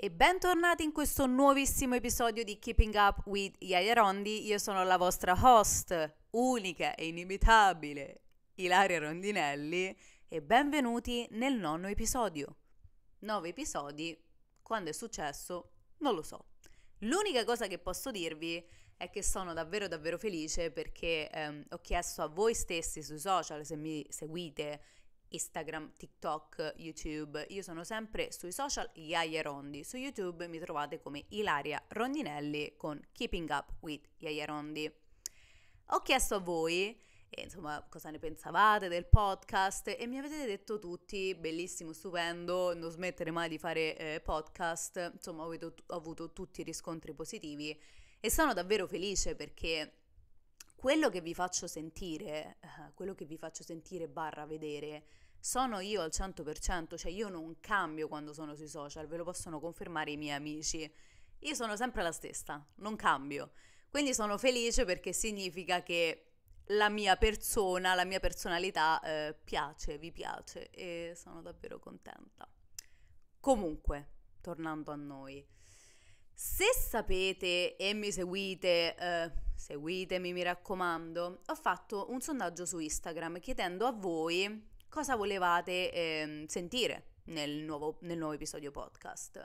e bentornati in questo nuovissimo episodio di Keeping Up with Yaya Rondi. Io sono la vostra host, unica e inimitabile, Ilaria Rondinelli e benvenuti nel nono episodio. Nove episodi, quando è successo, non lo so. L'unica cosa che posso dirvi è che sono davvero davvero felice perché ehm, ho chiesto a voi stessi sui social se mi seguite Instagram, TikTok, YouTube. Io sono sempre sui social Iaia Rondi. Su YouTube mi trovate come Ilaria Rondinelli con Keeping Up with Iaia Rondi. Ho chiesto a voi, eh, insomma, cosa ne pensavate del podcast e mi avete detto tutti bellissimo, stupendo, non smettere mai di fare eh, podcast. Insomma, ho avuto, ho avuto tutti i riscontri positivi e sono davvero felice perché quello che vi faccio sentire, eh, quello che vi faccio sentire barra vedere, sono io al 100%, cioè io non cambio quando sono sui social, ve lo possono confermare i miei amici. Io sono sempre la stessa, non cambio. Quindi sono felice perché significa che la mia persona, la mia personalità eh, piace, vi piace e sono davvero contenta. Comunque, tornando a noi, se sapete e mi seguite, eh, seguitemi mi raccomando, ho fatto un sondaggio su Instagram chiedendo a voi cosa volevate eh, sentire nel nuovo, nel nuovo episodio podcast.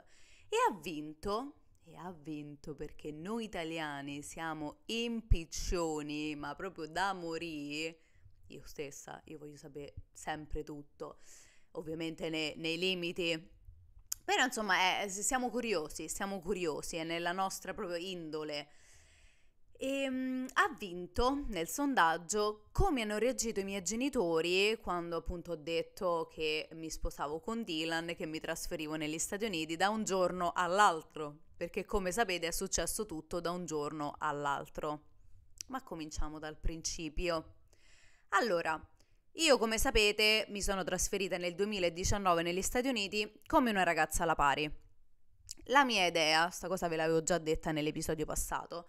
E ha vinto e ha vinto perché noi italiani siamo impiccioni, ma proprio da morire. Io stessa, io voglio sapere sempre tutto, ovviamente nei, nei limiti però insomma, eh, siamo curiosi, siamo curiosi, è nella nostra proprio indole. E, um, ha vinto nel sondaggio come hanno reagito i miei genitori quando appunto ho detto che mi sposavo con Dylan, e che mi trasferivo negli Stati Uniti da un giorno all'altro, perché come sapete è successo tutto da un giorno all'altro. Ma cominciamo dal principio. Allora, io, come sapete, mi sono trasferita nel 2019 negli Stati Uniti come una ragazza alla pari. La mia idea, sta cosa ve l'avevo già detta nell'episodio passato,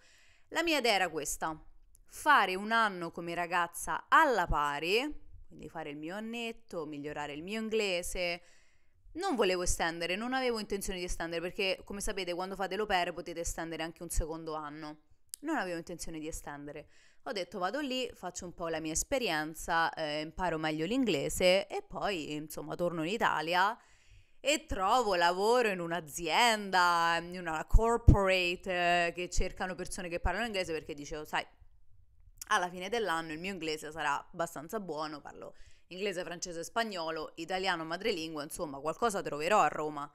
la mia idea era questa, fare un anno come ragazza alla pari, quindi fare il mio annetto, migliorare il mio inglese. Non volevo estendere, non avevo intenzione di estendere perché, come sapete, quando fate l'opera potete estendere anche un secondo anno. Non avevo intenzione di estendere ho detto vado lì, faccio un po' la mia esperienza, eh, imparo meglio l'inglese e poi insomma torno in Italia e trovo lavoro in un'azienda, in una corporate eh, che cercano persone che parlano inglese perché dicevo, sai, alla fine dell'anno il mio inglese sarà abbastanza buono, parlo inglese, francese, spagnolo, italiano, madrelingua, insomma qualcosa troverò a Roma.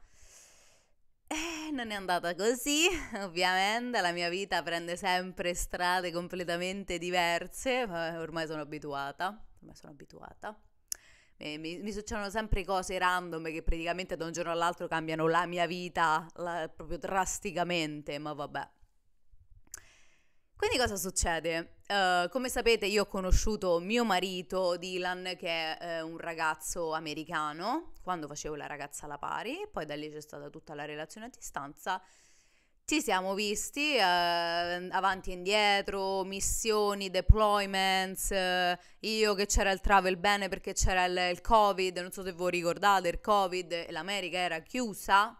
Eh, non è andata così, ovviamente, la mia vita prende sempre strade completamente diverse, ormai sono abituata, ormai sono abituata. Mi, mi, succedono sempre cose random che praticamente da un giorno all'altro cambiano la mia vita la, proprio drasticamente, ma vabbè. Quindi cosa succede? Uh, come sapete io ho conosciuto mio marito Dylan che è eh, un ragazzo americano quando facevo la ragazza alla pari, poi da lì c'è stata tutta la relazione a distanza. Ci siamo visti uh, avanti e indietro, missioni, deployments, uh, io che c'era il travel bene perché c'era il, il covid, non so se voi ricordate il covid, l'America era chiusa,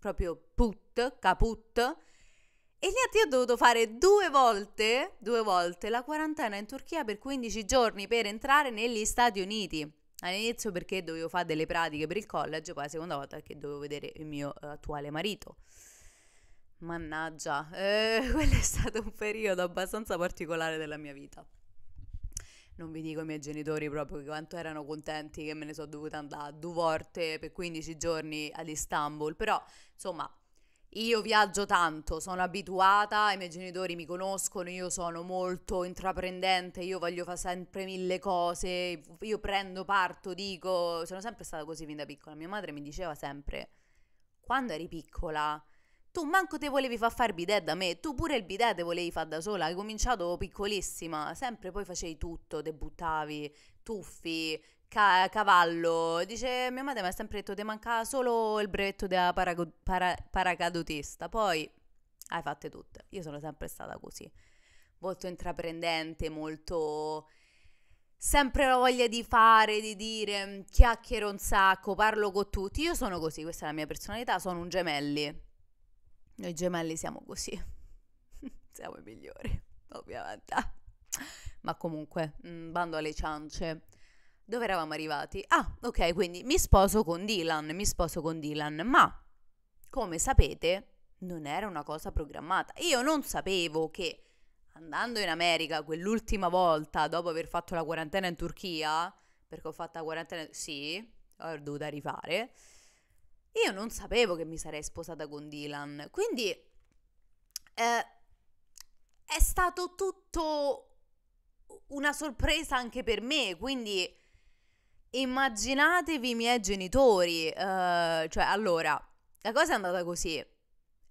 proprio put, caput e niente, io ho dovuto fare due volte, due volte la quarantena in Turchia per 15 giorni per entrare negli Stati Uniti. All'inizio perché dovevo fare delle pratiche per il college, poi la seconda volta perché dovevo vedere il mio eh, attuale marito. Mannaggia, eh, quello è stato un periodo abbastanza particolare della mia vita. Non vi dico ai miei genitori proprio quanto erano contenti che me ne sono dovuta andare due volte per 15 giorni ad Istanbul, però insomma io viaggio tanto, sono abituata, i miei genitori mi conoscono, io sono molto intraprendente, io voglio fare sempre mille cose, io prendo, parto, dico, sono sempre stata così fin da piccola. Mia madre mi diceva sempre, quando eri piccola, tu manco te volevi far fare bidet da me, tu pure il bidet te volevi fare da sola, hai cominciato piccolissima, sempre poi facevi tutto, debuttavi, tuffi, ca- cavallo. Dice mia madre mi ha sempre detto ti manca solo il brevetto da parago- para- paracadutista. Poi hai fatto tutte. Io sono sempre stata così. Molto intraprendente, molto... Sempre la voglia di fare, di dire, mm, chiacchiero un sacco, parlo con tutti. Io sono così, questa è la mia personalità, sono un gemelli. Noi gemelli siamo così. siamo i migliori, ovviamente. Ma comunque, mm, bando alle ciance. Dove eravamo arrivati? Ah, ok, quindi mi sposo con Dylan, mi sposo con Dylan, ma come sapete non era una cosa programmata. Io non sapevo che andando in America quell'ultima volta dopo aver fatto la quarantena in Turchia, perché ho fatto la quarantena, sì, ho dovuto rifare, io non sapevo che mi sarei sposata con Dylan. Quindi eh, è stato tutto una sorpresa anche per me, quindi immaginatevi i miei genitori. Uh, cioè, allora, la cosa è andata così.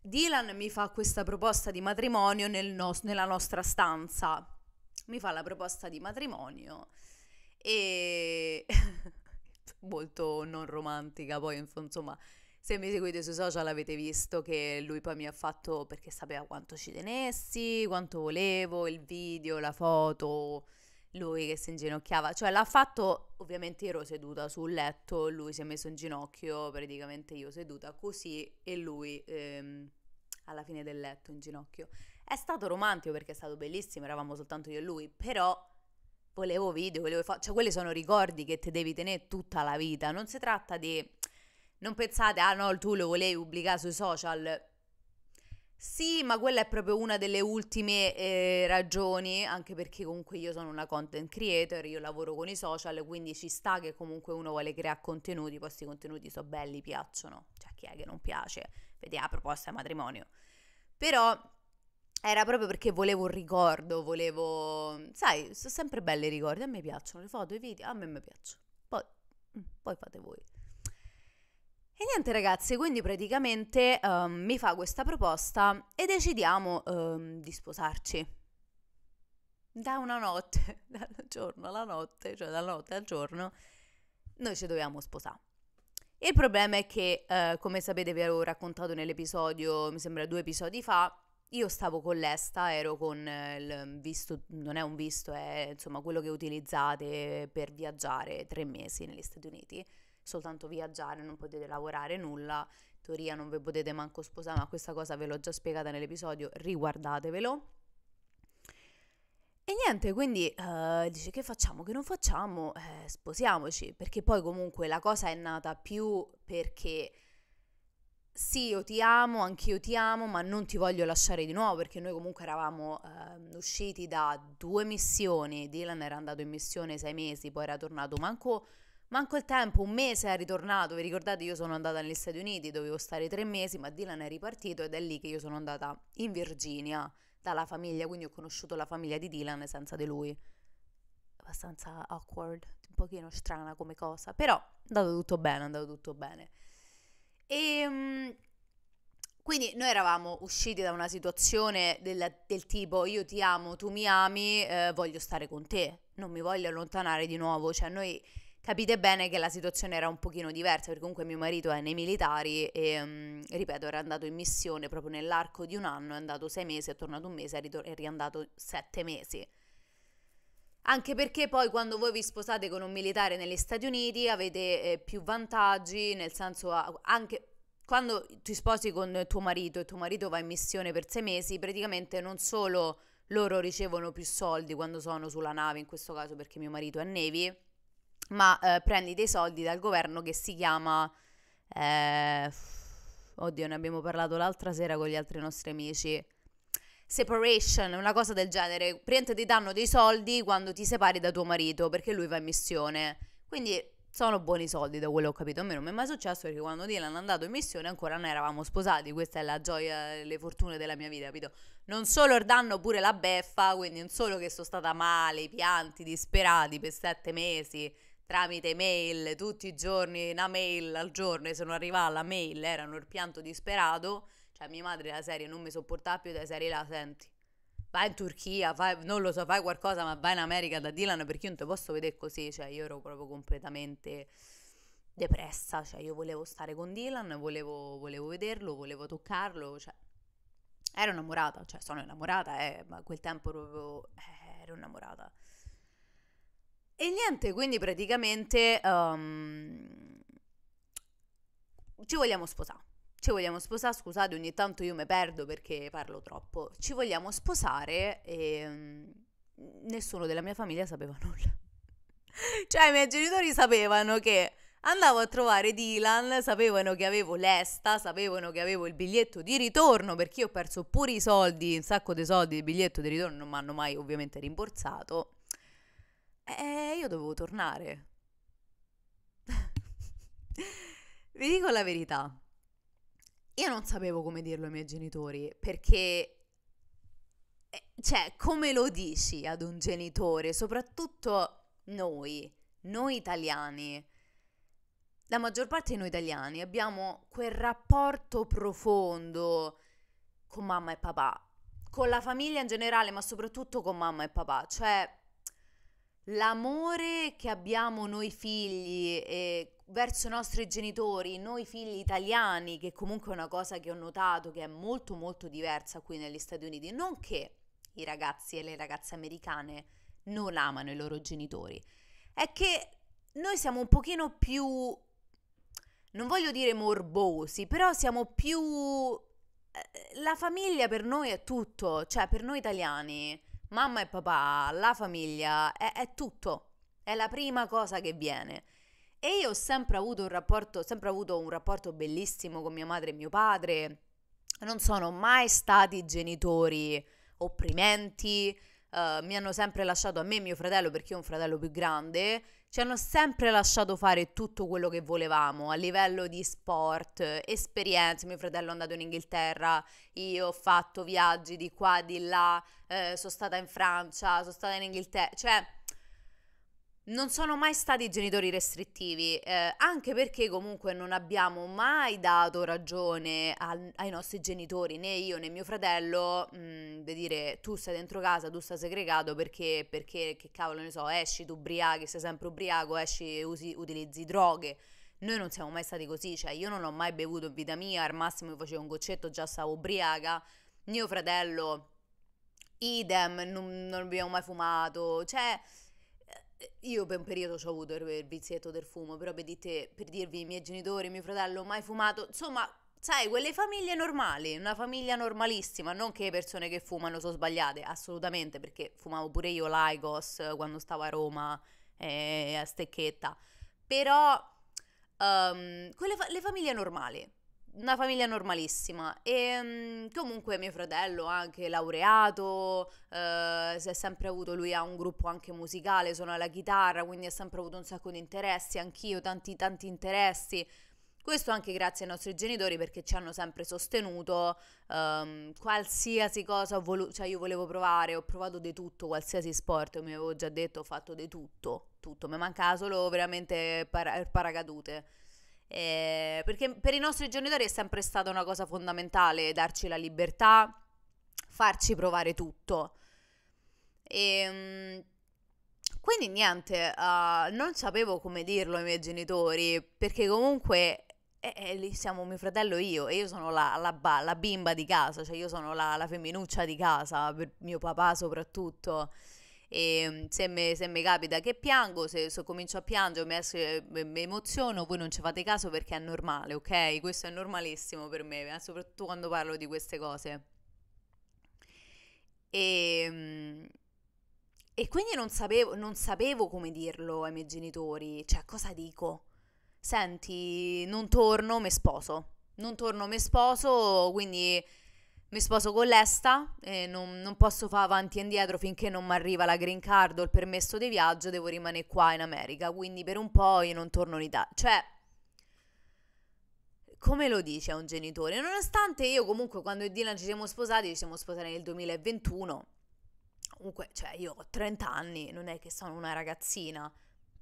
Dylan mi fa questa proposta di matrimonio nel no- nella nostra stanza. Mi fa la proposta di matrimonio e... molto non romantica poi, insomma, se mi seguite sui social avete visto che lui poi mi ha fatto perché sapeva quanto ci tenessi, quanto volevo, il video, la foto, lui che si inginocchiava, cioè l'ha fatto, ovviamente ero seduta sul letto, lui si è messo in ginocchio, praticamente io seduta così e lui ehm, alla fine del letto in ginocchio. È stato romantico perché è stato bellissimo, eravamo soltanto io e lui, però volevo video, volevo fare, cioè quelli sono ricordi che ti devi tenere tutta la vita, non si tratta di, non pensate, ah no, tu lo volevi pubblicare sui social, sì, ma quella è proprio una delle ultime eh, ragioni, anche perché comunque io sono una content creator, io lavoro con i social, quindi ci sta che comunque uno vuole creare contenuti, poi questi contenuti sono belli, piacciono, cioè chi è che non piace, vedi la proposta di matrimonio. Però era proprio perché volevo un ricordo, volevo... Sai, sono sempre belli i ricordi, a me piacciono le foto, i video, a me mi piacciono. Poi, mm, poi fate voi. E niente ragazzi, quindi praticamente um, mi fa questa proposta e decidiamo um, di sposarci. Da una notte, dal giorno alla notte, cioè dalla notte al giorno, noi ci dobbiamo sposare. Il problema è che, uh, come sapete vi avevo raccontato nell'episodio, mi sembra due episodi fa, io stavo con l'esta, ero con eh, il visto, non è un visto, è insomma quello che utilizzate per viaggiare tre mesi negli Stati Uniti soltanto viaggiare, non potete lavorare nulla, in teoria non vi potete manco sposare, ma questa cosa ve l'ho già spiegata nell'episodio, riguardatevelo. E niente, quindi uh, dice che facciamo, che non facciamo, eh, sposiamoci, perché poi comunque la cosa è nata più perché sì, io ti amo, anch'io ti amo, ma non ti voglio lasciare di nuovo perché noi comunque eravamo eh, usciti da due missioni, Dylan era andato in missione sei mesi, poi era tornato manco Manco il tempo, un mese è ritornato, vi ricordate io sono andata negli Stati Uniti, dovevo stare tre mesi, ma Dylan è ripartito ed è lì che io sono andata in Virginia dalla famiglia, quindi ho conosciuto la famiglia di Dylan senza di lui. Abbastanza awkward, un pochino strana come cosa, però è andato tutto bene, è andato tutto bene. E... Ehm, quindi noi eravamo usciti da una situazione del, del tipo io ti amo, tu mi ami, eh, voglio stare con te, non mi voglio allontanare di nuovo, cioè noi capite bene che la situazione era un pochino diversa, perché comunque mio marito è nei militari e, mh, mm, ripeto, era andato in missione proprio nell'arco di un anno, è andato sei mesi, è tornato un mese, è, ritor- è riandato sette mesi. Anche perché poi quando voi vi sposate con un militare negli Stati Uniti avete eh, più vantaggi, nel senso anche quando ti sposi con tuo marito e tuo marito va in missione per sei mesi, praticamente non solo loro ricevono più soldi quando sono sulla nave, in questo caso perché mio marito è a Navy, ma eh, prendi dei soldi dal governo che si chiama... Eh, oddio, ne abbiamo parlato l'altra sera con gli altri nostri amici. Separation, una cosa del genere. Prendi ti danno dei soldi quando ti separi da tuo marito perché lui va in missione. Quindi sono buoni soldi da quello che ho capito. A me non mi è mai successo perché quando Dylan è andato in missione ancora non eravamo sposati. Questa è la gioia le fortune della mia vita, capito? Non solo il danno, pure la beffa. Quindi non solo che sono stata male, i pianti, disperati per sette mesi tramite mail tutti i giorni, una mail al giorno e se non arrivava la mail erano il pianto disperato, cioè mia madre la serie non mi sopportava più, la serie la senti. Vai in Turchia, fai, non lo so, fai qualcosa, ma vai in America da Dylan perché io non te posso vedere così, cioè io ero proprio completamente depressa, cioè io volevo stare con Dylan, volevo, volevo vederlo, volevo toccarlo, cioè ero innamorata, cioè sono innamorata, eh, ma quel tempo proprio eh, ero innamorata. E niente, quindi praticamente um, ci vogliamo sposare. Ci vogliamo sposare, scusate, ogni tanto io mi perdo perché parlo troppo. Ci vogliamo sposare e um, nessuno della mia famiglia sapeva nulla. cioè, i miei genitori sapevano che andavo a trovare Dylan, sapevano che avevo l'esta, sapevano che avevo il biglietto di ritorno perché io ho perso pure i soldi, un sacco di soldi, di biglietto di ritorno non mi hanno mai ovviamente rimborsato. Eh, io dovevo tornare. Vi dico la verità. Io non sapevo come dirlo ai miei genitori perché eh, cioè, come lo dici ad un genitore, soprattutto noi, noi italiani, la maggior parte di noi italiani abbiamo quel rapporto profondo con mamma e papà, con la famiglia in generale, ma soprattutto con mamma e papà, cioè l'amore che abbiamo noi figli eh, verso i nostri genitori, noi figli italiani, che comunque è una cosa che ho notato che è molto molto diversa qui negli Stati Uniti, non che i ragazzi e le ragazze americane non amano i loro genitori, è che noi siamo un pochino più, non voglio dire morbosi, però siamo più... Eh, la famiglia per noi è tutto, cioè per noi italiani mamma e papà, la famiglia, è, è tutto, è la prima cosa che viene. E io ho sempre avuto un rapporto, sempre avuto un rapporto bellissimo con mia madre e mio padre. Non sono mai stati genitori opprimenti, uh, mi hanno sempre lasciato a me e mio fratello perché ho un fratello più grande ci hanno sempre lasciato fare tutto quello che volevamo a livello di sport, esperienze. Mio fratello è andato in Inghilterra, io ho fatto viaggi di qua, di là, eh, sono stata in Francia, sono stata in Inghilterra, cioè non sono mai stati genitori restrittivi, eh, anche perché comunque non abbiamo mai dato ragione al, ai nostri genitori, né io né mio fratello, mh, mm, di dire tu stai dentro casa, tu stai segregato perché, perché che cavolo ne so, esci, tu ubriachi, sei sempre ubriaco, esci, e utilizzi droghe. Noi non siamo mai stati così, cioè io non ho mai bevuto in vita mia, al massimo mi facevo un goccetto, già stavo ubriaca, mio fratello idem, non, non abbiamo mai fumato, cioè io per un periodo ho avuto il vizietto del fumo, però per, dite, per dirvi i miei genitori, mio fratello, mai fumato, insomma, sai, quelle famiglie normali, una famiglia normalissima, non che le persone che fumano sono sbagliate, assolutamente, perché fumavo pure io l'Aigos quando stavo a Roma eh, a Stecchetta, però um, quelle fa- le famiglie normali, una famiglia normalissima e ehm, comunque mio fratello anche laureato, eh, si è sempre avuto, lui ha un gruppo anche musicale, suona la chitarra, quindi ha sempre avuto un sacco di interessi, anch'io tanti tanti interessi. Questo anche grazie ai nostri genitori perché ci hanno sempre sostenuto ehm, qualsiasi cosa, ho volu- cioè io volevo provare, ho provato di tutto, qualsiasi sport, mi avevo già detto ho fatto di tutto, tutto, mi mancava solo veramente par- paracadute eh, perché per i nostri genitori è sempre stata una cosa fondamentale darci la libertà, farci provare tutto. E, ehm, quindi niente, uh, non sapevo come dirlo ai miei genitori, perché comunque eh, eh, lì siamo mio fratello e io, e io sono la, la, la bimba di casa, cioè io sono la, la femminuccia di casa, per mio papà soprattutto e ehm, se mi capita che piango, se, se comincio a piangere mi, emoziono, voi non ci fate caso perché è normale, ok? Questo è normalissimo per me, eh? soprattutto quando parlo di queste cose. E, ehm, e quindi non sapevo, non sapevo come dirlo ai miei genitori, cioè cosa dico? Senti, non torno, mi sposo. Non torno, mi sposo, quindi mi sposo con l'Esta e non, non posso fare avanti e indietro finché non mi arriva la green card o il permesso di viaggio, devo rimanere qua in America, quindi per un po' io non torno in Italia. Cioè, come lo dice a un genitore? Nonostante io comunque quando e Dylan ci siamo sposati, ci siamo sposati nel 2021, comunque, cioè io ho 30 anni, non è che sono una ragazzina,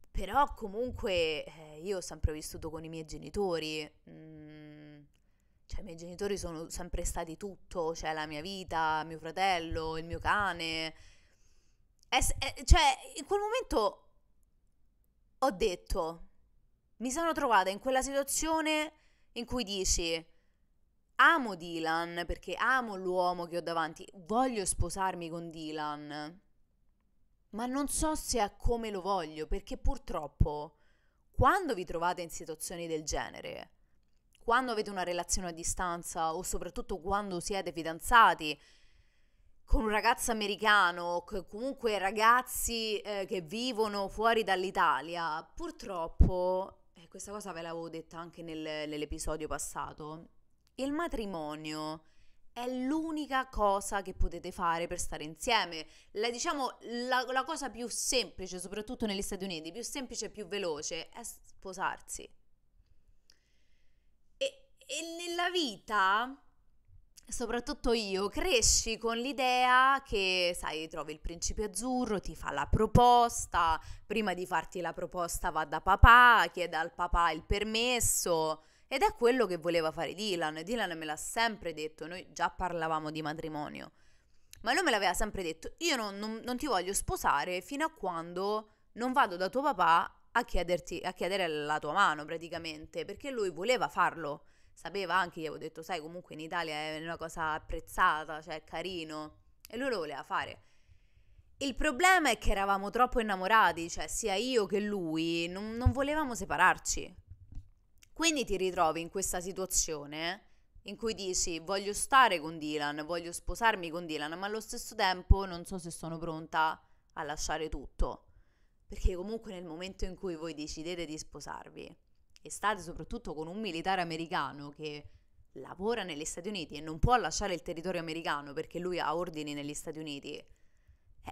però comunque eh, io ho sempre vissuto con i miei genitori. Mm cioè, i miei genitori sono sempre stati tutto, cioè la mia vita, mio fratello, il mio cane. È, è, cioè, in quel momento ho detto, mi sono trovata in quella situazione in cui dici, amo Dylan perché amo l'uomo che ho davanti, voglio sposarmi con Dylan, ma non so se è come lo voglio, perché purtroppo quando vi trovate in situazioni del genere, quando avete una relazione a distanza o soprattutto quando siete fidanzati con un ragazzo americano, o comunque ragazzi eh, che vivono fuori dall'Italia, purtroppo, e eh, questa cosa ve l'avevo detta anche nel, nell'episodio passato, il matrimonio è l'unica cosa che potete fare per stare insieme. La, diciamo, la, la cosa più semplice, soprattutto negli Stati Uniti, più semplice e più veloce, è sposarsi. E nella vita, soprattutto io, cresci con l'idea che, sai, trovi il principe azzurro, ti fa la proposta, prima di farti la proposta va da papà, chiede al papà il permesso. Ed è quello che voleva fare Dylan. Dylan me l'ha sempre detto, noi già parlavamo di matrimonio. Ma lui me l'aveva sempre detto, io non, non, non ti voglio sposare fino a quando non vado da tuo papà a, chiederti, a chiedere la tua mano praticamente, perché lui voleva farlo sapeva anche, gli avevo detto, sai, comunque in Italia è una cosa apprezzata, cioè è carino. E lui lo voleva fare. Il problema è che eravamo troppo innamorati, cioè sia io che lui, non, non volevamo separarci. Quindi ti ritrovi in questa situazione in cui dici voglio stare con Dylan, voglio sposarmi con Dylan, ma allo stesso tempo non so se sono pronta a lasciare tutto. Perché comunque nel momento in cui voi decidete di sposarvi, e state soprattutto con un militare americano che lavora negli Stati Uniti e non può lasciare il territorio americano perché lui ha ordini negli Stati Uniti,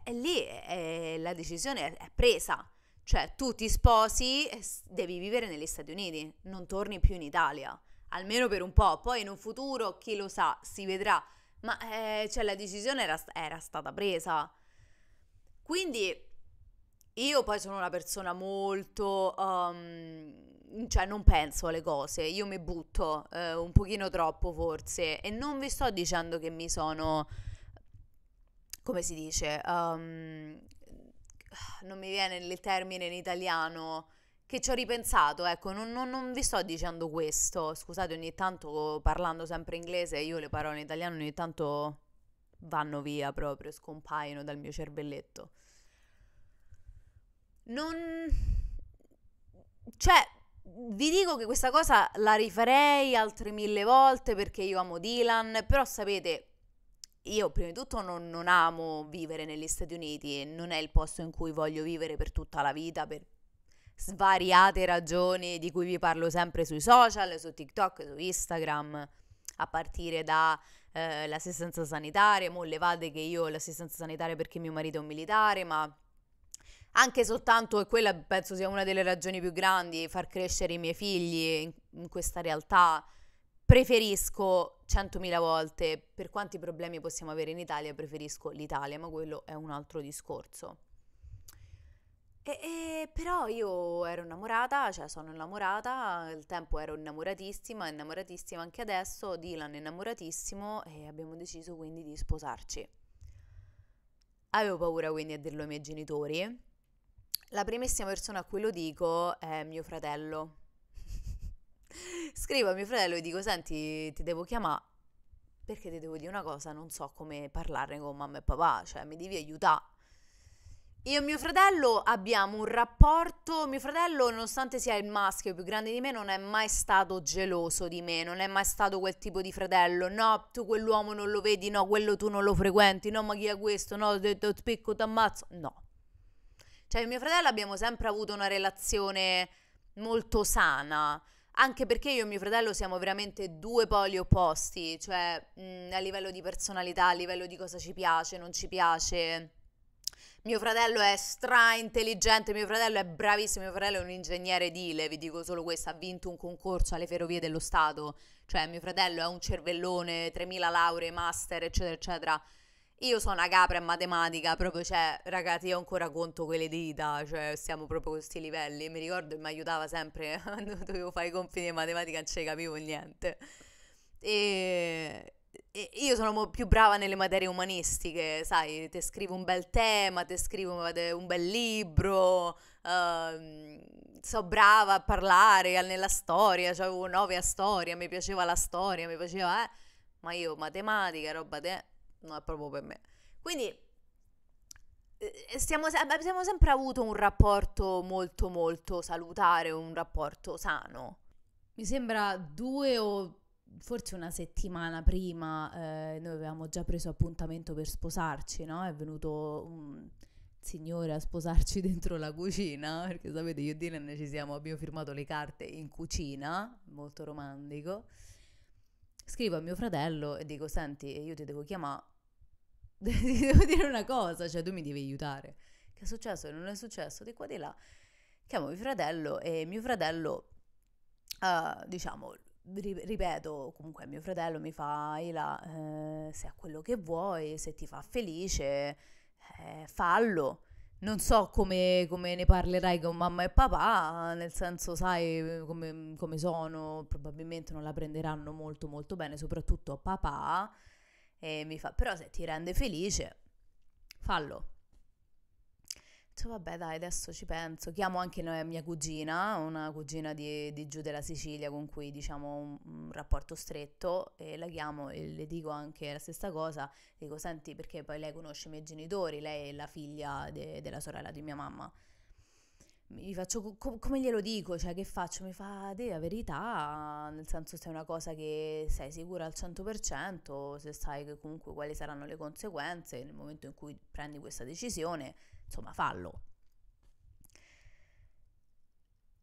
è, lì è, la decisione è presa. Cioè tu ti sposi e devi vivere negli Stati Uniti, non torni più in Italia, almeno per un po', poi in un futuro chi lo sa, si vedrà, ma eh, cioè, la decisione era, era stata presa. Quindi io poi sono una persona molto... Um, cioè non penso alle cose, io mi butto eh, un pochino troppo forse e non vi sto dicendo che mi sono... come si dice? Um, non mi viene il termine in italiano che ci ho ripensato, ecco, non, non, non, vi sto dicendo questo, scusate ogni tanto parlando sempre inglese, io le parole in italiano ogni tanto vanno via proprio, scompaiono dal mio cervelletto non... Cioè, vi dico che questa cosa la rifarei altre mille volte perché io amo Dylan, però sapete, io prima di tutto non, non, amo vivere negli Stati Uniti non è il posto in cui voglio vivere per tutta la vita per svariate ragioni di cui vi parlo sempre sui social, su TikTok, su Instagram, a partire dall'assistenza eh, sanitaria, mo levate che io ho l'assistenza sanitaria perché mio marito è un militare, ma anche soltanto, e quella penso sia una delle ragioni più grandi, far crescere i miei figli in, in questa realtà, preferisco 100.000 volte, per quanti problemi possiamo avere in Italia, preferisco l'Italia, ma quello è un altro discorso. E, e, però io ero innamorata, cioè sono innamorata, al tempo ero innamoratissima, innamoratissima anche adesso, Dylan è innamoratissimo e abbiamo deciso quindi di sposarci. Avevo paura quindi a dirlo ai miei genitori, la primissima persona a cui lo dico è mio fratello. Scrivo a mio fratello e dico, senti, ti devo chiamare perché ti devo dire una cosa, non so come parlarne con mamma e papà, cioè mi devi aiutare. Io e mio fratello abbiamo un rapporto, mio fratello nonostante sia il maschio più grande di me non è mai stato geloso di me, non è mai stato quel tipo di fratello, no tu quell'uomo non lo vedi, no quello tu non lo frequenti, no ma chi è questo, no ti spicco, ti ammazzo, no. Cioè, mio fratello abbiamo sempre avuto una relazione molto sana, anche perché io e mio fratello siamo veramente due poli opposti, cioè mh, a livello di personalità, a livello di cosa ci piace, non ci piace. Mio fratello è stra intelligente, mio fratello è bravissimo, mio fratello è un ingegnere edile, vi dico solo questo, ha vinto un concorso alle ferrovie dello Stato, cioè mio fratello è un cervellone, 3000 lauree, master, eccetera, eccetera. Io sono una capra in matematica, proprio cioè, ragazzi, io ancora conto quelle dita, cioè siamo proprio a questi livelli. Mi ricordo che mi aiutava sempre quando dovevo fare i compiti di matematica, non ci capivo niente. E, e io sono più brava nelle materie umanistiche, sai, ti scrivo un bel tema, ti scrivo un bel libro, uh, so brava a parlare nella storia, cioè avevo nove a storia, mi piaceva la storia, mi piaceva, eh, ma io matematica, roba te non è proprio per me. Quindi eh, Stiamo, abbiamo sempre avuto un rapporto molto molto salutare, un rapporto sano. Mi sembra due o forse una settimana prima eh, noi avevamo già preso appuntamento per sposarci, no? È venuto un signore a sposarci dentro la cucina, perché sapete io e Dylan ci siamo, abbiamo firmato le carte in cucina, molto romantico scrivo a mio fratello e dico, senti, io ti devo chiamare, ti devo dire una cosa, cioè tu mi devi aiutare. Che è successo? Non è successo? Di qua di là. Chiamo mio fratello e mio fratello, uh, diciamo, ripeto, comunque mio fratello mi fa, Ila, eh, se è quello che vuoi, se ti fa felice, eh, fallo non so come, come, ne parlerai con mamma e papà, nel senso sai come, come, sono, probabilmente non la prenderanno molto molto bene, soprattutto papà, e mi fa, però se ti rende felice, fallo detto, vabbè dai, adesso ci penso. Chiamo anche mia cugina, una cugina di, di giù della Sicilia con cui diciamo un, un, rapporto stretto e la chiamo e le dico anche la stessa cosa. Dico, senti, perché poi lei conosce i miei genitori, lei è la figlia de, della sorella di mia mamma. Mi faccio, com- come glielo dico? Cioè, che faccio? Mi fa, la verità, nel senso se è una cosa che sei sicura al 100%, se sai che comunque quali saranno le conseguenze nel momento in cui prendi questa decisione insomma, fallo.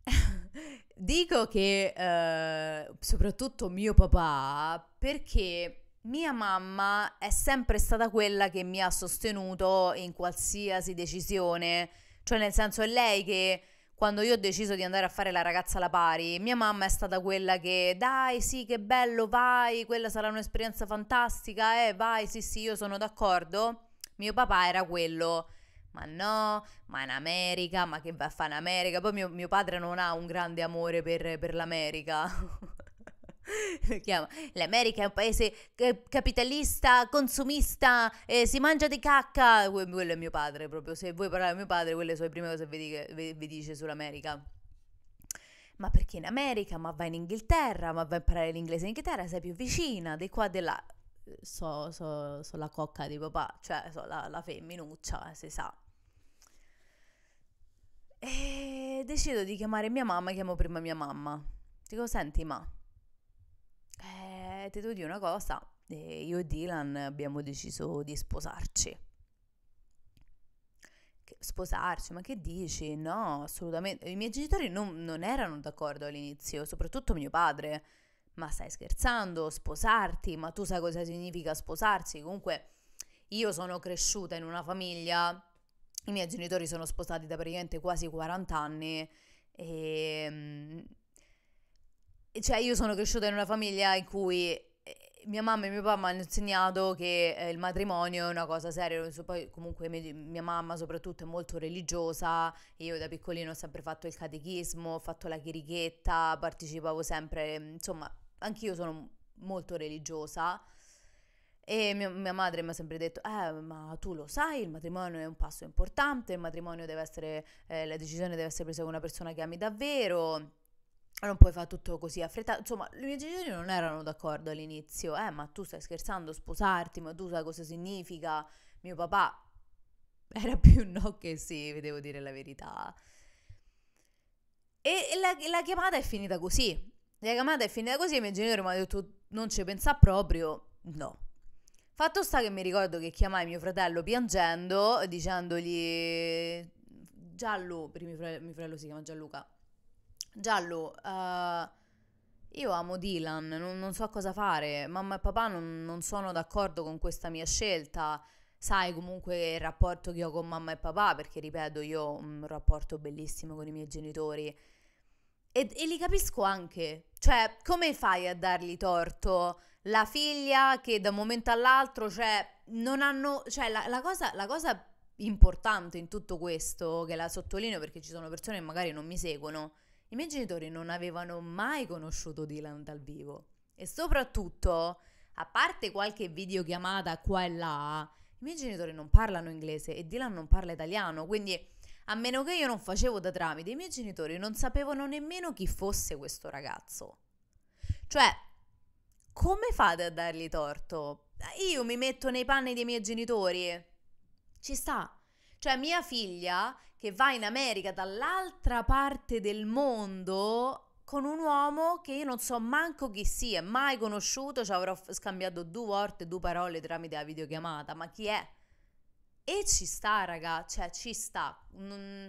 Dico che eh, soprattutto mio papà perché mia mamma è sempre stata quella che mi ha sostenuto in qualsiasi decisione, cioè nel senso è lei che quando io ho deciso di andare a fare la ragazza alla pari, mia mamma è stata quella che dai, sì, che bello, vai, quella sarà un'esperienza fantastica, eh, vai, sì, sì, io sono d'accordo. Mio papà era quello ma no, ma in America, ma che va a fare in America? Poi mio, mio padre non ha un grande amore per, per l'America. L'America è un paese capitalista, consumista, eh, si mangia di cacca. Quello è mio padre, proprio. Se vuoi parlare a mio padre, quelle sono le prime cose che vi, vi dice sull'America ma perché in America, ma vai in Inghilterra, ma vai a imparare l'inglese in Inghilterra, sei più vicina, di qua, di là. So, so, so la cocca di papà, cioè so la, la femminuccia, si sa. E eh, decido di chiamare mia mamma, chiamo prima mia mamma. Dico, senti ma, eh, ti devo dire una cosa, eh, io e Dylan abbiamo deciso di sposarci. Che, sposarci, ma che dici? No, assolutamente. I miei genitori non, non erano d'accordo all'inizio, soprattutto mio padre. Ma stai scherzando? Sposarti? Ma tu sai cosa significa sposarsi? Comunque, io sono cresciuta in una famiglia i miei genitori sono sposati da praticamente quasi 40 anni e... Cioè io sono cresciuta in una famiglia in cui eh, mia mamma e mio papà mi hanno insegnato che eh, il matrimonio è una cosa seria, poi comunque mia, mia mamma soprattutto è molto religiosa, io da piccolino ho sempre fatto il catechismo, ho fatto la chirichetta, partecipavo sempre, insomma, anch'io sono molto religiosa e mio, mia madre mi ha sempre detto, eh, ma tu lo sai, il matrimonio è un passo importante, il matrimonio deve essere, eh, la decisione deve essere presa con una persona che ami davvero, non puoi fare tutto così affrettato. Insomma, i miei genitori non erano d'accordo all'inizio, eh, ma tu stai scherzando, sposarti, ma tu sai cosa significa? Mio papà era più no che sì, vi devo dire la verità. E la, la chiamata è finita così. La chiamata è finita così e i miei genitori mi hanno detto, non ci pensa proprio, no Fatto sta che mi ricordo che chiamai mio fratello piangendo, dicendogli Giallo, perché mio fratello, mio fratello si chiama Gianluca, Giallo, uh, io amo Dylan, non, non, so cosa fare, mamma e papà non, non sono d'accordo con questa mia scelta, sai comunque il rapporto che ho con mamma e papà, perché ripeto, io ho un rapporto bellissimo con i miei genitori, e, e li capisco anche. Cioè, come fai a dargli torto? La figlia che da un momento all'altro, cioè, non hanno... Cioè, la, la cosa, la cosa importante in tutto questo, che la sottolineo perché ci sono persone che magari non mi seguono, i miei genitori non avevano mai conosciuto Dylan dal vivo. E soprattutto, a parte qualche videochiamata qua e là, i miei genitori non parlano inglese e Dylan non parla italiano, quindi a meno che io non facevo da tramite, i miei genitori non sapevano nemmeno chi fosse questo ragazzo. Cioè, come fate a dargli torto? Io mi metto nei panni dei miei genitori. Ci sta. Cioè, mia figlia che va in America dall'altra parte del mondo con un uomo che io non so manco chi sia, mai conosciuto, ci avrò scambiato due volte, due parole tramite la videochiamata, ma chi è? E ci sta, raga, cioè ci sta. Non...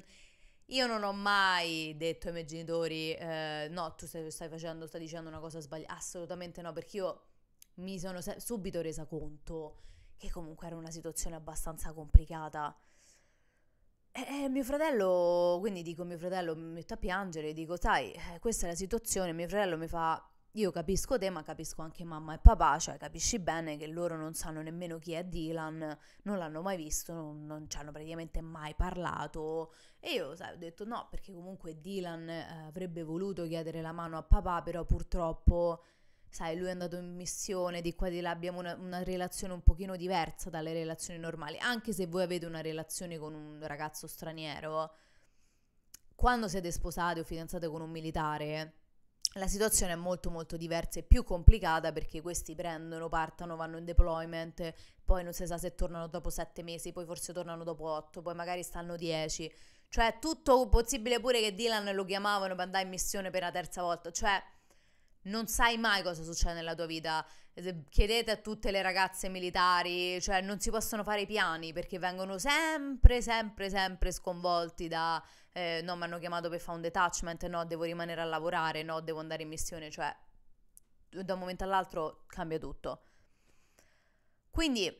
Io non ho mai detto ai miei genitori, eh, no, tu stai, stai, facendo, stai dicendo una cosa sbagliata. Assolutamente no, perché io mi sono se- subito resa conto che comunque era una situazione abbastanza complicata. E, e mio fratello, quindi dico mio fratello, mi metto a piangere, dico, sai, eh, questa è la situazione, mio fratello mi fa, io capisco te, ma capisco anche mamma e papà, cioè capisci bene che loro non sanno nemmeno chi è Dylan, non l'hanno mai visto, non, non ci hanno praticamente mai parlato. E io sai, ho detto no, perché comunque Dylan eh, avrebbe voluto chiedere la mano a papà, però purtroppo, sai, lui è andato in missione, di qua e di là abbiamo una, una relazione un pochino diversa dalle relazioni normali, anche se voi avete una relazione con un ragazzo straniero, quando siete sposati o fidanzate con un militare la situazione è molto molto diversa e più complicata perché questi prendono, partono, vanno in deployment, poi non si sa se tornano dopo sette mesi, poi forse tornano dopo otto, poi magari stanno dieci. Cioè, tutto possibile pure che Dylan lo chiamavano per andare in missione per la terza volta. Cioè, non sai mai cosa succede nella tua vita chiedete a tutte le ragazze militari, cioè non si possono fare i piani perché vengono sempre, sempre, sempre sconvolti da eh, no, mi hanno chiamato per fare un detachment, no, devo rimanere a lavorare, no, devo andare in missione, cioè da un momento all'altro cambia tutto. Quindi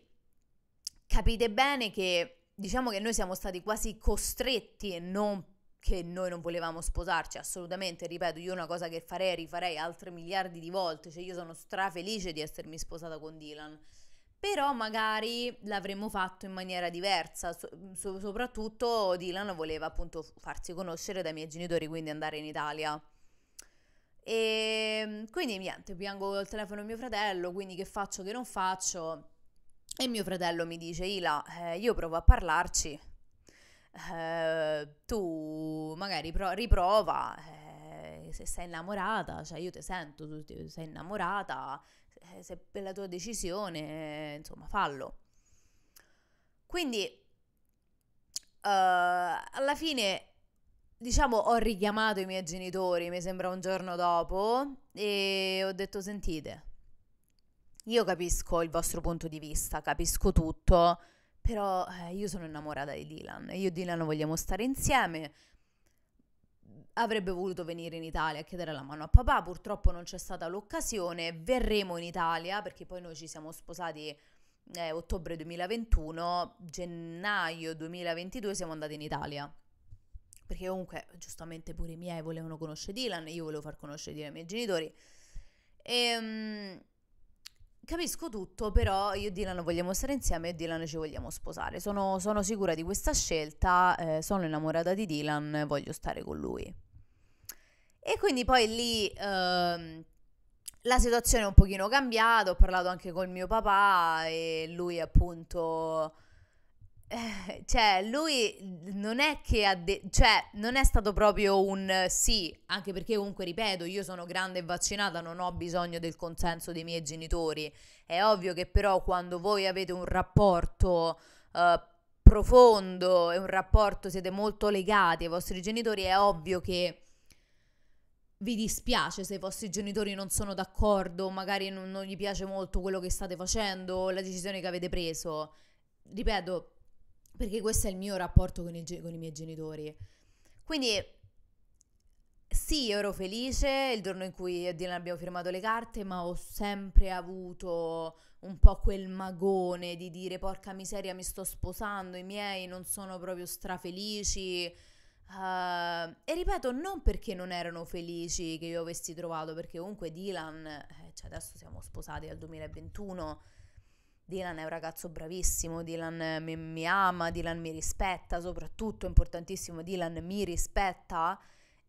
capite bene che diciamo che noi siamo stati quasi costretti e non che noi non volevamo sposarci, assolutamente, ripeto, io una cosa che farei, rifarei altre miliardi di volte, cioè io sono strafelice di essermi sposata con Dylan, però magari l'avremmo fatto in maniera diversa, so- soprattutto Dylan voleva appunto farsi conoscere dai miei genitori, quindi andare in Italia. E ehm, quindi niente, piango il telefono a mio fratello, quindi che faccio, che non faccio. E mio fratello mi dice, Ila, eh, io provo a parlarci, eh, tu magari pro- riprova, eh, se sei innamorata, cioè io ti sento, tu ti, sei innamorata, eh, se è la tua decisione, eh, insomma fallo. Quindi alla fine diciamo ho richiamato i miei genitori, mi sembra un giorno dopo, e ho detto sentite, io capisco il vostro punto di vista, capisco tutto, però eh, io sono innamorata di Dylan, io e Dylan vogliamo stare insieme. Avrebbe voluto venire in Italia a chiedere la mano a papà, purtroppo non c'è stata l'occasione. Verremo in Italia perché poi noi ci siamo sposati eh, ottobre 2021, gennaio 2022 siamo andati in Italia perché comunque giustamente pure i miei volevano conoscere Dylan, io volevo far conoscere Dylan ai miei genitori. E, ehm, Capisco tutto, però io e Dylan vogliamo stare insieme e Dylan ci vogliamo sposare. Sono, sono sicura di questa scelta, eh, sono innamorata di Dylan, voglio stare con lui. E quindi poi lì ehm, la situazione è un pochino cambiata, ho parlato anche con mio papà e lui appunto eh, cioè, lui non è che ha de- cioè, non è stato proprio un eh, sì, anche perché comunque ripeto, io sono grande e vaccinata, non ho bisogno del consenso dei miei genitori. È ovvio che però quando voi avete un rapporto eh, profondo e un rapporto siete molto legati ai vostri genitori, è ovvio che vi dispiace se i vostri genitori non sono d'accordo, magari non, non gli piace molto quello che state facendo, la decisione che avete preso. Ripeto, perché questo è il mio rapporto con, il, con i miei genitori. Quindi sì, ero felice il giorno in cui Dylan abbiamo firmato le carte, ma ho sempre avuto un po' quel magone di dire porca miseria mi sto sposando, i miei non sono proprio strafelici. Uh, e ripeto, non perché non erano felici che io avessi trovato, perché comunque Dylan, eh, cioè adesso siamo sposati al 2021 Dylan è un ragazzo bravissimo, Dylan mi, mi, ama, Dylan mi rispetta, soprattutto è importantissimo, Dylan mi rispetta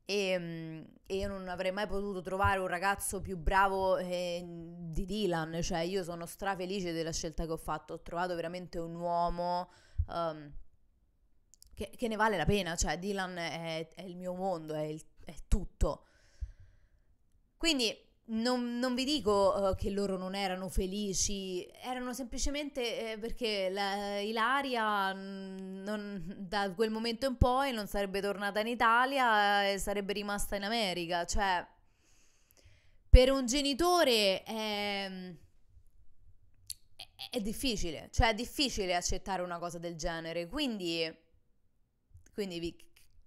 e, ehm, e io non avrei mai potuto trovare un ragazzo più bravo eh, di Dylan, cioè io sono strafelice della scelta che ho fatto, ho trovato veramente un uomo um, che, che, ne vale la pena, cioè Dylan è, è il mio mondo, è, il, è tutto. Quindi non, non vi dico uh, che loro non erano felici, erano semplicemente eh, perché la Ilaria mm, non, da quel momento in poi non sarebbe tornata in Italia e sarebbe rimasta in America. Cioè, per un genitore è, è difficile, cioè è difficile accettare una cosa del genere. Quindi, quindi vi,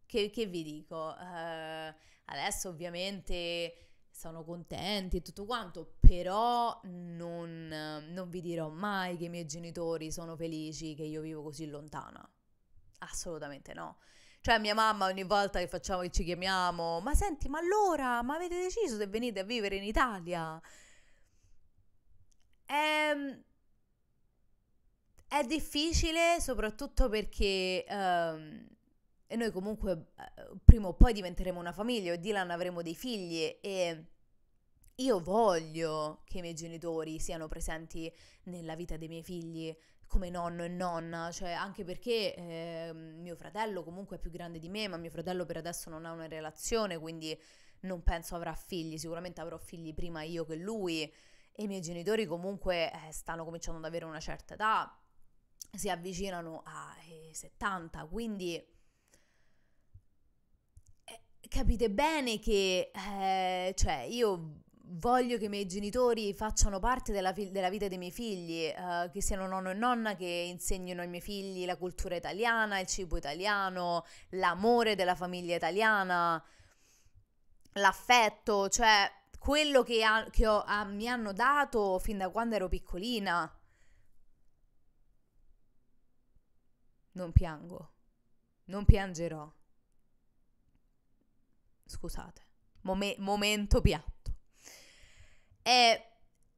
che, che, vi dico? Uh, adesso ovviamente sono contenti e tutto quanto, però non, non vi dirò mai che i miei genitori sono felici che io vivo così lontana. Assolutamente no. Cioè mia mamma ogni volta che facciamo che ci chiamiamo, ma senti, ma allora, ma avete deciso se venite a vivere in Italia? È, ehm, è difficile soprattutto perché um, e noi comunque eh, prima o poi diventeremo una famiglia o Dylan avremo dei figli e io voglio che i miei genitori siano presenti nella vita dei miei figli come nonno e nonna, cioè anche perché eh, mio fratello comunque è più grande di me, ma mio fratello per adesso non ha una relazione, quindi non penso avrà figli, sicuramente avrò figli prima io che lui e i miei genitori comunque eh, stanno cominciando ad avere una certa età, si avvicinano ai 70, quindi capite bene che, eh, cioè, io voglio che i miei genitori facciano parte della, fi- della vita dei miei figli, eh, che siano nonno e nonna, che insegnino ai miei figli la cultura italiana, il cibo italiano, l'amore della famiglia italiana, l'affetto, cioè quello che, ha- che ho, a- mi hanno dato fin da quando ero piccolina. Non piango, non piangerò. Scusate. Mom- momento piatto. E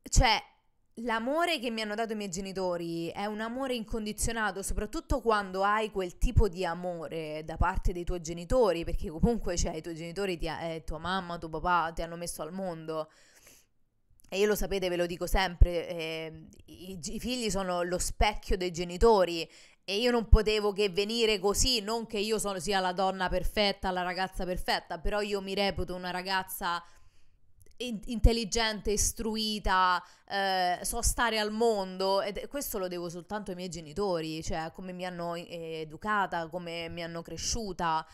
cioè, l'amore che mi hanno dato i miei genitori è un amore incondizionato, soprattutto quando hai quel tipo di amore da parte dei tuoi genitori, perché comunque cioè, i tuoi genitori, ti, eh, tua mamma, tuo papà ti hanno messo al mondo. E io lo sapete, ve lo dico sempre, eh, i, i figli sono lo specchio dei genitori e io non potevo che venire così, non che io sono, sia la donna perfetta, la ragazza perfetta, però io mi reputo una ragazza intelligente, istruita, eh, so stare al mondo e questo lo devo soltanto ai miei genitori, cioè come mi hanno eh, educata, come mi hanno cresciuta.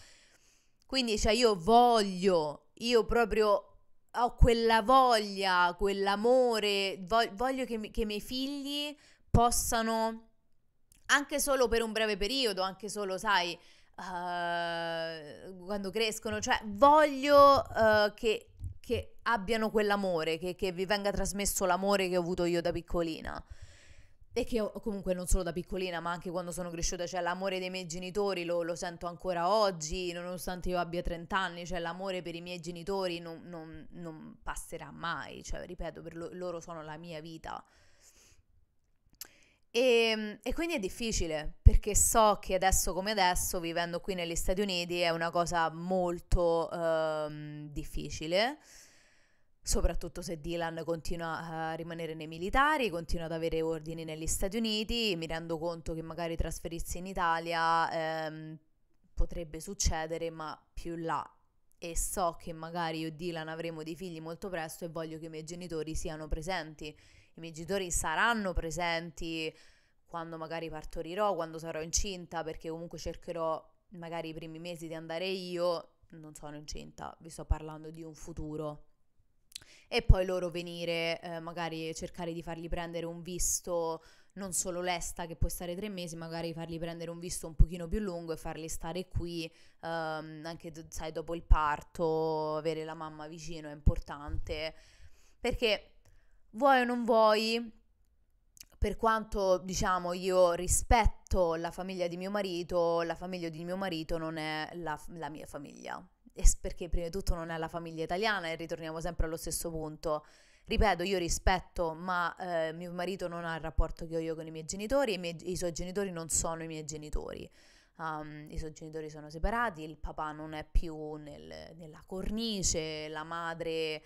Quindi cioè, io voglio, io proprio ho quella voglia, quell'amore, voglio che, mi, che i miei figli possano anche solo per un breve periodo, anche solo, sai, uh, quando crescono, cioè voglio uh, che, che, abbiano quell'amore, che, che vi venga trasmesso l'amore che ho avuto io da piccolina e che ho, comunque non solo da piccolina, ma anche quando sono cresciuta, cioè l'amore dei miei genitori lo, lo sento ancora oggi, nonostante io abbia 30 anni, cioè l'amore per i miei genitori non, non, non passerà mai, cioè ripeto, per lo, loro sono la mia vita. E, ehm, e, quindi è difficile perché so che adesso come adesso, vivendo qui negli Stati Uniti, è una cosa molto ehm, difficile, soprattutto se Dylan continua a rimanere nei militari, continua ad avere ordini negli Stati Uniti, mi rendo conto che magari trasferirsi in Italia ehm, potrebbe succedere, ma più là. E so che magari io e Dylan avremo dei figli molto presto e voglio che i miei genitori siano presenti i miei genitori saranno presenti quando magari partorirò, quando sarò incinta, perché comunque cercherò magari i primi mesi di andare io, non sono incinta, vi sto parlando di un futuro. E poi loro venire, eh, magari cercare di fargli prendere un visto, non solo l'esta che può stare tre mesi, magari fargli prendere un visto un pochino più lungo e farli stare qui, ehm, anche sai, dopo il parto, avere la mamma vicino è importante, perché vuoi o non vuoi, per quanto diciamo io rispetto la famiglia di mio marito, la famiglia di mio marito non è la, la mia famiglia. E perché prima di tutto non è la famiglia italiana e ritorniamo sempre allo stesso punto. Ripeto, io rispetto, ma eh, mio marito non ha il rapporto che ho io con i miei genitori, i, miei, i suoi genitori non sono i miei genitori. Um, I suoi genitori sono separati, il papà non è più nel, nella cornice, la madre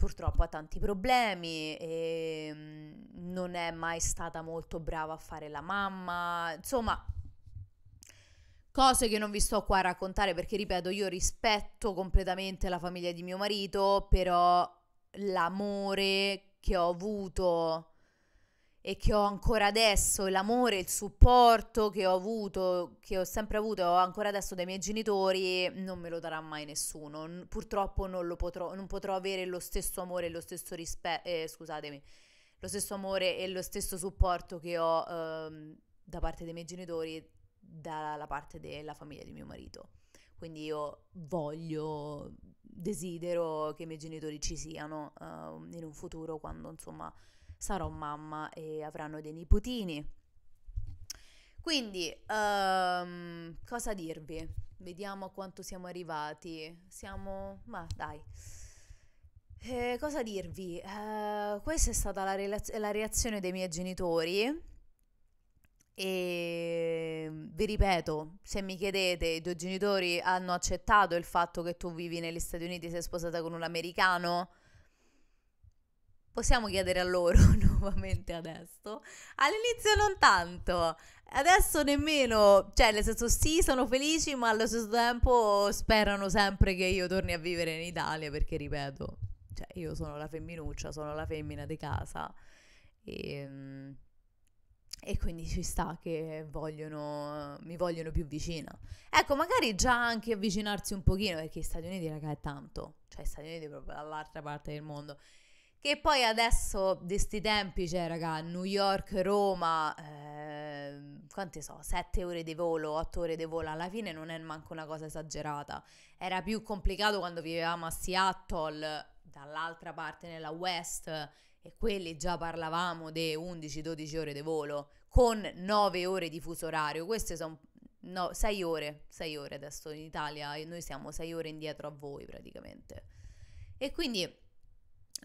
purtroppo ha tanti problemi, e ehm, non è mai stata molto brava a fare la mamma, insomma cose che non vi sto qua a raccontare perché ripeto io rispetto completamente la famiglia di mio marito, però l'amore che ho avuto e che ho ancora adesso l'amore, il supporto che ho avuto, che ho sempre avuto e ho ancora adesso dai miei genitori, non me lo darà mai nessuno. Purtroppo non, lo potrò, non potrò avere lo stesso amore e lo stesso rispetto, eh, scusatemi, lo stesso amore e lo stesso supporto che ho eh, da parte dei miei genitori, dalla parte della famiglia di mio marito. Quindi io voglio, desidero che i miei genitori ci siano eh, in un futuro quando insomma sarò mamma e avranno dei nipotini. Quindi, um, cosa dirvi? Vediamo a quanto siamo arrivati. Siamo... ma dai. Eh, cosa dirvi? Uh, questa è stata la, relaz- la reazione dei miei genitori e vi ripeto, se mi chiedete, i tuoi genitori hanno accettato il fatto che tu vivi negli Stati Uniti e sei sposata con un americano? Possiamo chiedere a loro nuovamente adesso? All'inizio non tanto, adesso nemmeno, cioè nel senso sì sono felici ma allo stesso tempo sperano sempre che io torni a vivere in Italia perché ripeto, cioè io sono la femminuccia, sono la femmina di casa e, ehm, e quindi ci sta che vogliono, mi vogliono più vicina. Ecco, magari già anche avvicinarsi un pochino perché gli Stati Uniti raga è tanto, cioè gli Stati Uniti proprio dall'altra parte del mondo che poi adesso di sti tempi c'è, cioè, raga, New York, Roma, eh, quante so, 7 ore di volo, 8 ore di volo, alla fine non è manco una cosa esagerata. Era più complicato quando vivevamo a Seattle, dall'altra parte nella West, e quelli già parlavamo di 11-12 ore di volo, con 9 ore di fuso orario. Queste sono no, 6 ore, 6 ore adesso in Italia, e noi siamo 6 ore indietro a voi praticamente. E quindi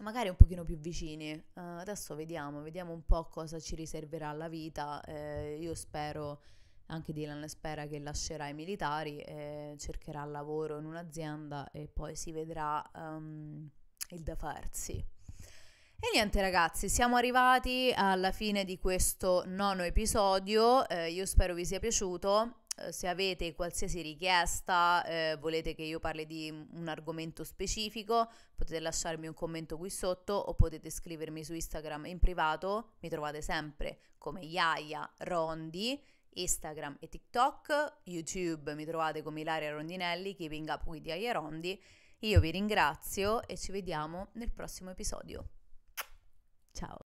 magari un pochino più vicini. Uh, adesso vediamo, vediamo un po' cosa ci riserverà la vita. Eh, io spero, anche Dylan spera che lascerà i militari, eh, cercherà lavoro in un'azienda e poi si vedrà um, il da farsi. E niente ragazzi, siamo arrivati alla fine di questo nono episodio, eh, io spero vi sia piaciuto eh, se avete qualsiasi richiesta, eh, volete che io parli di un argomento specifico, potete lasciarmi un commento qui sotto o potete scrivermi su Instagram in privato, mi trovate sempre come Yaya Rondi, Instagram e TikTok, YouTube mi trovate come Ilaria Rondinelli, Keeping Up with Yaya Rondi. Io vi ringrazio e ci vediamo nel prossimo episodio. Ciao!